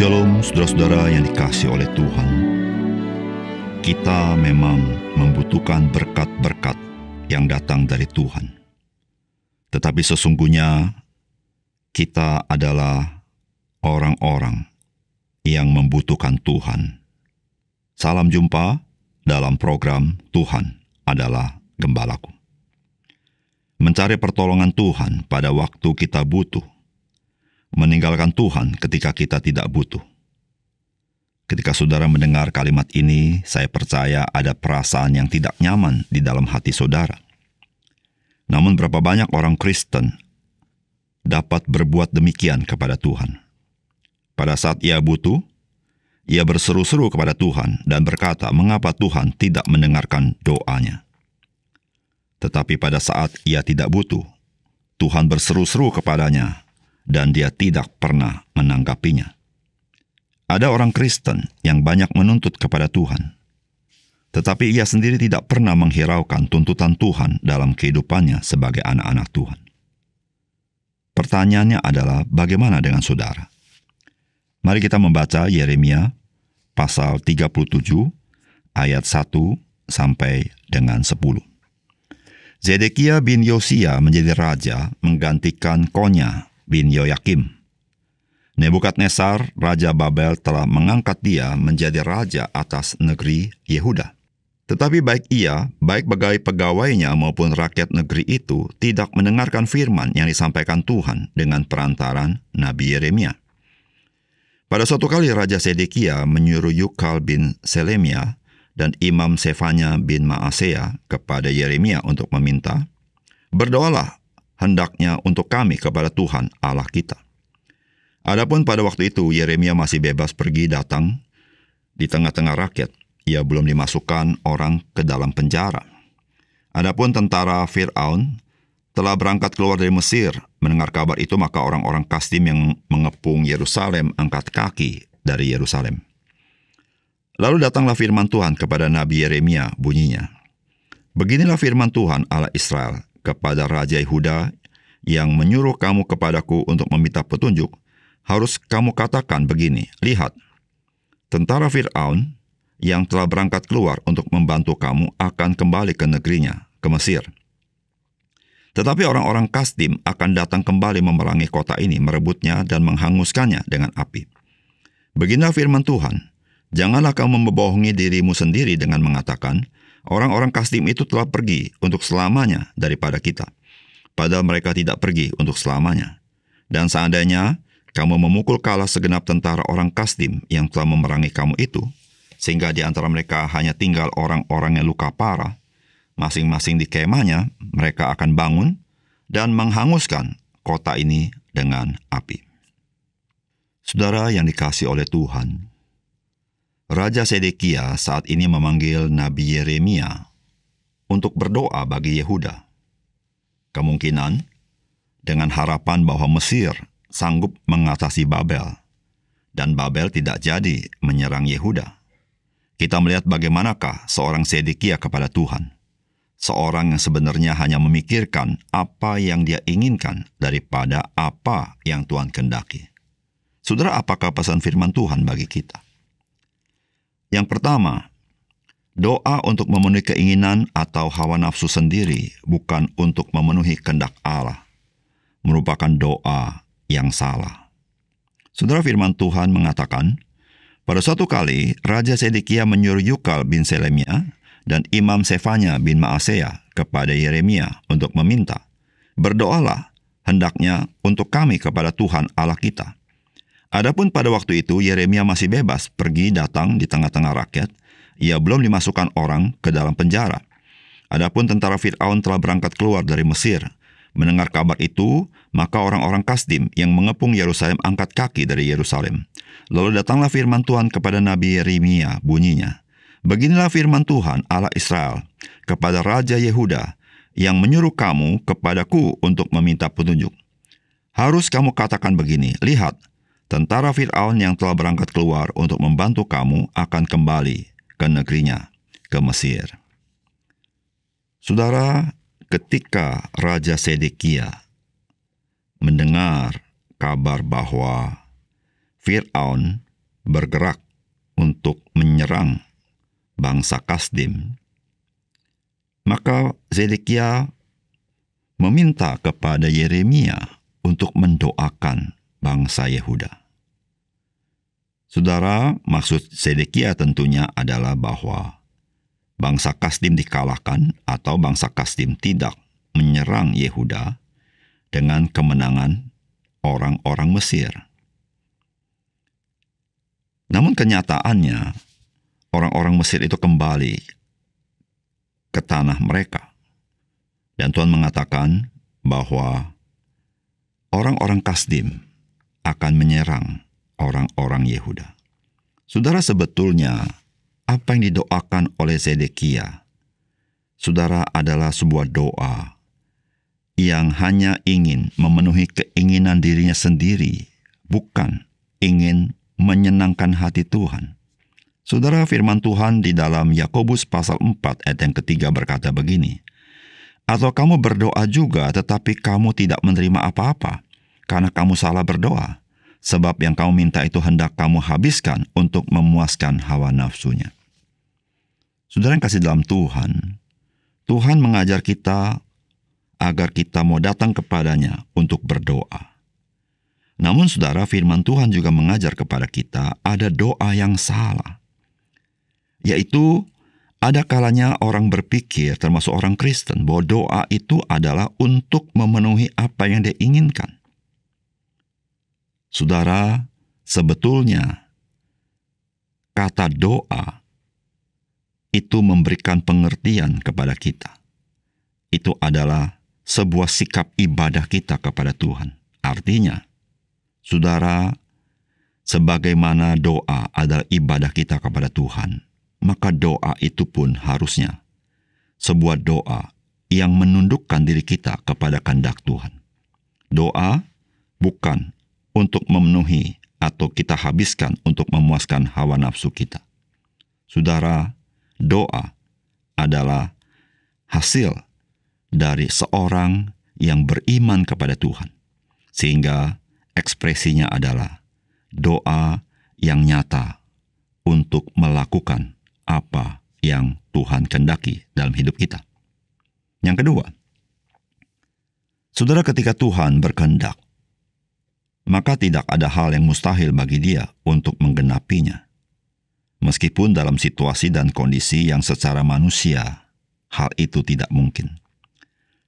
Shalom saudara-saudara yang dikasih oleh Tuhan. Kita memang membutuhkan berkat-berkat yang datang dari Tuhan. Tetapi sesungguhnya kita adalah orang-orang yang membutuhkan Tuhan. Salam jumpa dalam program Tuhan adalah gembalaku. Mencari pertolongan Tuhan pada waktu kita butuh meninggalkan Tuhan ketika kita tidak butuh. Ketika saudara mendengar kalimat ini, saya percaya ada perasaan yang tidak nyaman di dalam hati saudara. Namun, berapa banyak orang Kristen dapat berbuat demikian kepada Tuhan? Pada saat ia butuh, ia berseru-seru kepada Tuhan dan berkata, "Mengapa Tuhan tidak mendengarkan doanya?" Tetapi pada saat ia tidak butuh, Tuhan berseru-seru kepadanya dan dia tidak pernah menanggapinya. Ada orang Kristen yang banyak menuntut kepada Tuhan, tetapi ia sendiri tidak pernah menghiraukan tuntutan Tuhan dalam kehidupannya sebagai anak-anak Tuhan. Pertanyaannya adalah bagaimana dengan saudara? Mari kita membaca Yeremia pasal 37 ayat 1 sampai dengan 10. Zedekia bin Yosia menjadi raja menggantikan Konya bin Yoyakim. Nebukadnesar, Raja Babel telah mengangkat dia menjadi raja atas negeri Yehuda. Tetapi baik ia, baik bagai pegawainya maupun rakyat negeri itu tidak mendengarkan firman yang disampaikan Tuhan dengan perantaran Nabi Yeremia. Pada suatu kali Raja Sedekia menyuruh Yukal bin Selemia dan Imam Sefanya bin Maasea kepada Yeremia untuk meminta, Berdoalah hendaknya untuk kami kepada Tuhan Allah kita. Adapun pada waktu itu Yeremia masih bebas pergi datang di tengah-tengah rakyat. Ia belum dimasukkan orang ke dalam penjara. Adapun tentara Firaun telah berangkat keluar dari Mesir. Mendengar kabar itu maka orang-orang Kastim yang mengepung Yerusalem angkat kaki dari Yerusalem. Lalu datanglah firman Tuhan kepada Nabi Yeremia bunyinya. Beginilah firman Tuhan Allah Israel, kepada Raja Yehuda yang menyuruh kamu kepadaku untuk meminta petunjuk, harus kamu katakan begini, lihat, tentara Fir'aun yang telah berangkat keluar untuk membantu kamu akan kembali ke negerinya, ke Mesir. Tetapi orang-orang Kastim akan datang kembali memerangi kota ini, merebutnya dan menghanguskannya dengan api. Beginilah firman Tuhan, janganlah kamu membohongi dirimu sendiri dengan mengatakan, Orang-orang kastim itu telah pergi untuk selamanya daripada kita. Padahal mereka tidak pergi untuk selamanya. Dan seandainya kamu memukul kalah segenap tentara orang kastim yang telah memerangi kamu itu, sehingga di antara mereka hanya tinggal orang-orang yang luka parah, masing-masing di kemahnya mereka akan bangun dan menghanguskan kota ini dengan api. Saudara yang dikasih oleh Tuhan, Raja Sedekia saat ini memanggil Nabi Yeremia untuk berdoa bagi Yehuda. Kemungkinan dengan harapan bahwa Mesir sanggup mengatasi Babel dan Babel tidak jadi menyerang Yehuda. Kita melihat bagaimanakah seorang Sedekia kepada Tuhan. Seorang yang sebenarnya hanya memikirkan apa yang dia inginkan daripada apa yang Tuhan kendaki. Saudara, apakah pesan firman Tuhan bagi kita? Yang pertama, doa untuk memenuhi keinginan atau hawa nafsu sendiri, bukan untuk memenuhi kehendak Allah, merupakan doa yang salah. Saudara firman Tuhan mengatakan, pada suatu kali Raja Sedekia menyuruh Yukal bin Selemia dan Imam Sefanya bin Maasea kepada Yeremia untuk meminta, Berdoalah hendaknya untuk kami kepada Tuhan Allah kita, Adapun pada waktu itu Yeremia masih bebas pergi datang di tengah-tengah rakyat, ia belum dimasukkan orang ke dalam penjara. Adapun tentara Firaun telah berangkat keluar dari Mesir. Mendengar kabar itu, maka orang-orang Kasdim yang mengepung Yerusalem angkat kaki dari Yerusalem. Lalu datanglah firman Tuhan kepada Nabi Yeremia, bunyinya, Beginilah firman Tuhan Allah Israel kepada Raja Yehuda yang menyuruh kamu kepadaku untuk meminta petunjuk. Harus kamu katakan begini, lihat, Tentara Fir'aun yang telah berangkat keluar untuk membantu kamu akan kembali ke negerinya, ke Mesir. Saudara, ketika Raja Sedekia mendengar kabar bahwa Fir'aun bergerak untuk menyerang bangsa Kasdim, maka Zedekia meminta kepada Yeremia untuk mendoakan bangsa Yehuda. Saudara, maksud Sedekia tentunya adalah bahwa bangsa kastim dikalahkan atau bangsa kastim tidak menyerang Yehuda dengan kemenangan orang-orang Mesir. Namun kenyataannya, orang-orang Mesir itu kembali ke tanah mereka. Dan Tuhan mengatakan bahwa orang-orang Kasdim akan menyerang orang-orang Yehuda. Saudara sebetulnya apa yang didoakan oleh Zedekia, saudara adalah sebuah doa yang hanya ingin memenuhi keinginan dirinya sendiri, bukan ingin menyenangkan hati Tuhan. Saudara firman Tuhan di dalam Yakobus pasal 4 ayat yang ketiga berkata begini, Atau kamu berdoa juga tetapi kamu tidak menerima apa-apa, karena kamu salah berdoa sebab yang kamu minta itu hendak kamu habiskan untuk memuaskan hawa nafsunya. Saudara yang kasih dalam Tuhan, Tuhan mengajar kita agar kita mau datang kepadanya untuk berdoa. Namun saudara, firman Tuhan juga mengajar kepada kita ada doa yang salah. Yaitu ada kalanya orang berpikir, termasuk orang Kristen, bahwa doa itu adalah untuk memenuhi apa yang dia inginkan. Saudara, sebetulnya kata doa itu memberikan pengertian kepada kita. Itu adalah sebuah sikap ibadah kita kepada Tuhan. Artinya, saudara, sebagaimana doa adalah ibadah kita kepada Tuhan, maka doa itu pun harusnya sebuah doa yang menundukkan diri kita kepada kehendak Tuhan. Doa bukan untuk memenuhi atau kita habiskan untuk memuaskan hawa nafsu kita. Saudara, doa adalah hasil dari seorang yang beriman kepada Tuhan, sehingga ekspresinya adalah doa yang nyata untuk melakukan apa yang Tuhan kendaki dalam hidup kita. Yang kedua, saudara, ketika Tuhan berkendak maka tidak ada hal yang mustahil bagi dia untuk menggenapinya. Meskipun dalam situasi dan kondisi yang secara manusia, hal itu tidak mungkin.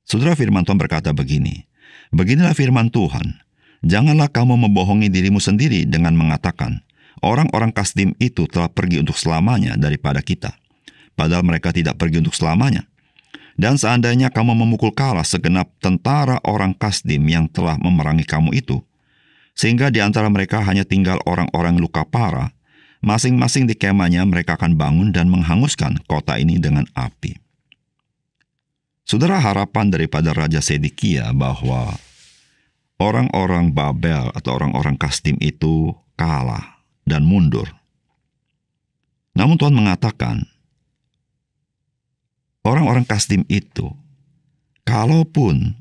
Saudara firman Tuhan berkata begini, Beginilah firman Tuhan, janganlah kamu membohongi dirimu sendiri dengan mengatakan, orang-orang Kasdim itu telah pergi untuk selamanya daripada kita, padahal mereka tidak pergi untuk selamanya. Dan seandainya kamu memukul kalah segenap tentara orang Kasdim yang telah memerangi kamu itu, sehingga di antara mereka hanya tinggal orang-orang luka parah, masing-masing di kemahnya mereka akan bangun dan menghanguskan kota ini dengan api. Saudara harapan daripada Raja Sedekia bahwa orang-orang Babel atau orang-orang Kastim itu kalah dan mundur. Namun Tuhan mengatakan, orang-orang Kastim itu, kalaupun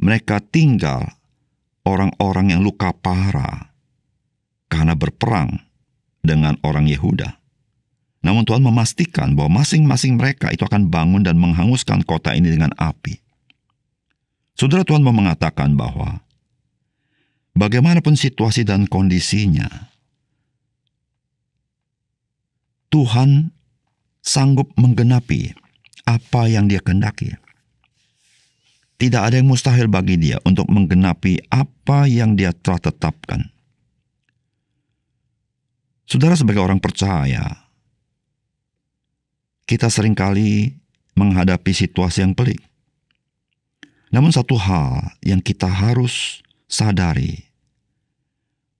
mereka tinggal orang-orang yang luka parah karena berperang dengan orang Yehuda. Namun Tuhan memastikan bahwa masing-masing mereka itu akan bangun dan menghanguskan kota ini dengan api. Saudara Tuhan mau mengatakan bahwa bagaimanapun situasi dan kondisinya, Tuhan sanggup menggenapi apa yang dia kendaki. Tidak ada yang mustahil bagi dia untuk menggenapi apa yang dia telah tetapkan. Saudara sebagai orang percaya, kita seringkali menghadapi situasi yang pelik. Namun satu hal yang kita harus sadari,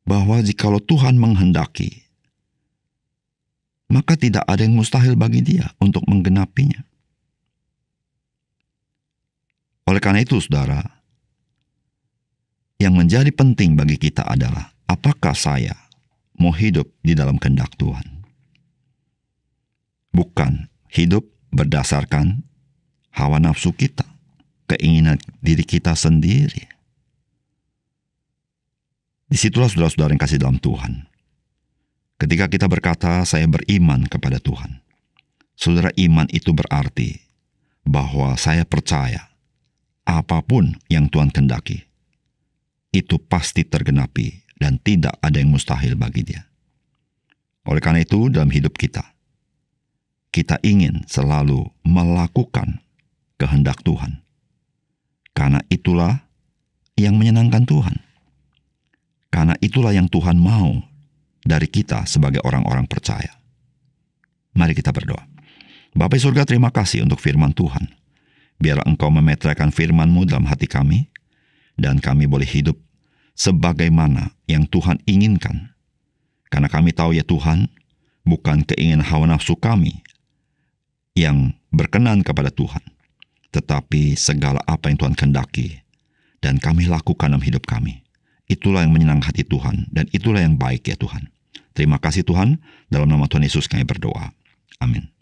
bahwa jikalau Tuhan menghendaki, maka tidak ada yang mustahil bagi dia untuk menggenapinya. Oleh karena itu, saudara, yang menjadi penting bagi kita adalah apakah saya mau hidup di dalam kehendak Tuhan, bukan hidup berdasarkan hawa nafsu kita, keinginan diri kita sendiri. Disitulah saudara-saudara yang kasih dalam Tuhan. Ketika kita berkata, saya beriman kepada Tuhan. Saudara, iman itu berarti bahwa saya percaya apapun yang Tuhan kendaki, itu pasti tergenapi dan tidak ada yang mustahil bagi dia. Oleh karena itu, dalam hidup kita, kita ingin selalu melakukan kehendak Tuhan. Karena itulah yang menyenangkan Tuhan. Karena itulah yang Tuhan mau dari kita sebagai orang-orang percaya. Mari kita berdoa. Bapak surga terima kasih untuk firman Tuhan biarlah engkau memetrakan firmanMu dalam hati kami, dan kami boleh hidup sebagaimana yang Tuhan inginkan. Karena kami tahu ya Tuhan, bukan keinginan hawa nafsu kami yang berkenan kepada Tuhan, tetapi segala apa yang Tuhan kendaki dan kami lakukan dalam hidup kami. Itulah yang menyenangkan hati Tuhan dan itulah yang baik ya Tuhan. Terima kasih Tuhan, dalam nama Tuhan Yesus kami berdoa. Amin.